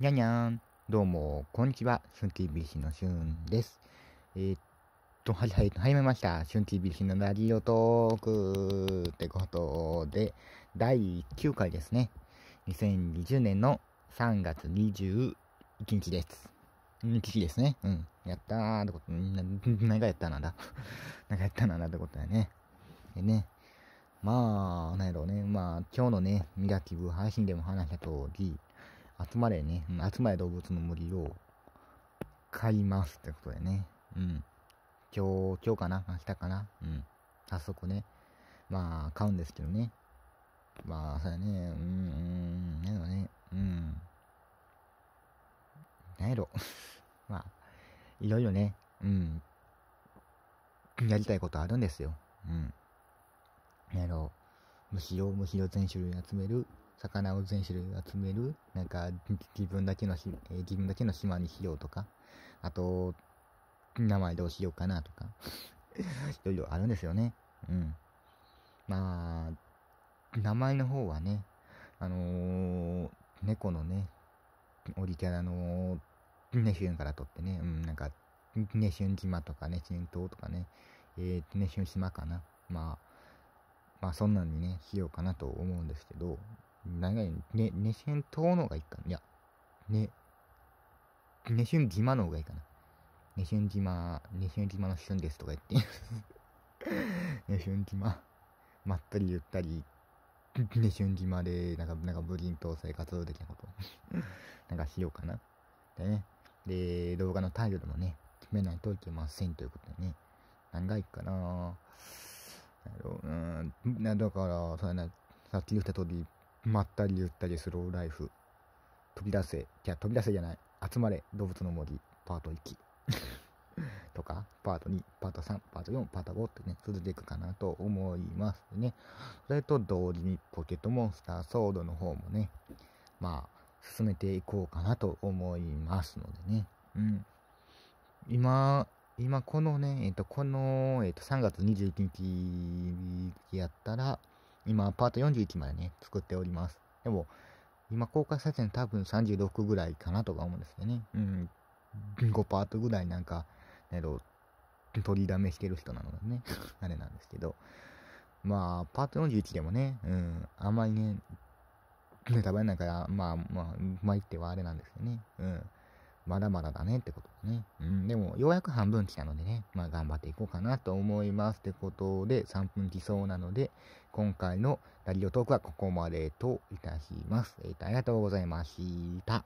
にゃにゃーん。どうも、こんにちは。シュン TBC のしゅんです。えー、っと、はい はい、始めました。シュン TBC のラジオトークってことで、第9回ですね。2020年の3月21日です。日ですね。うん。やったーってこと、な、何がやったなんだ。何がやったなんだってことだよね。でね、まあ、なんやろうね。まあ、今日のね、ミラティブ配信でも話した通り、集まれね、うん、集まれ動物の森を買いますってことでね。うん。今日、今日かな明日かなうん。早速ね。まあ、買うんですけどね。まあ、それね、うん、うん、なんやろね、うん。なんやろ。まあ、いろいろね、うん。やりたいことあるんですよ。うん。なやろ。虫を、虫を全種類集める魚を全種類集める、なんか、自分だけの、えー、自分だけの島にしようとか、あと、名前どうしようかなとか、いろいろあるんですよね。うん。まあ、名前の方はね、あのー、猫のね、オリキャラの、ネシュンから取ってね、うん、なんか、ネシュン島とかね、チン島とかね、えー、ネシュン島かな。まあ、まあそんなのにね、しようかなと思うんですけど、長い、ね、ねしんとうのがいいかな。いや、ね、ねしゅんじまの方がいいかな。ねしゅんじま、ねしゅんじまのしゅんですとか言って。ねしゅんじま、まったりゆったり、ねしゅんじまで、なんか、なんか無人島生活動的なこと なんかしようかな。でね、で、動画のタイトルもね、決めないといけませんということでね、長いかな。だろう、うん、だから、それな、さっき言った通り、まったりゆったりスローライフ飛び出せじゃ飛び出せじゃない集まれ動物の森パート1 とかパート2パート3パート4パート5ってね続いていくかなと思いますねそれと同時にポケットモンスターソードの方もねまあ進めていこうかなと思いますのでねうん今今このね、えっ、ー、と、この、えっ、ー、と、3月21日やったら、今、パート41までね、作っております。でも、今公開されてるの多分36ぐらいかなとか思うんですよね。うん。5パートぐらいなんか、えっと、取りだめしてる人なのでね、あれなんですけど。まあ、パート41でもね、うん、あんまりね、ネタバレなんから、まあまあ、まあ言ってはあれなんですよね。うん。まだまだだねってことだね。うん、でも、ようやく半分来たのでね、まあ頑張っていこうかなと思いますってことで、3分来そうなので、今回のラジオトークはここまでといたします。えっ、ー、と、ありがとうございました。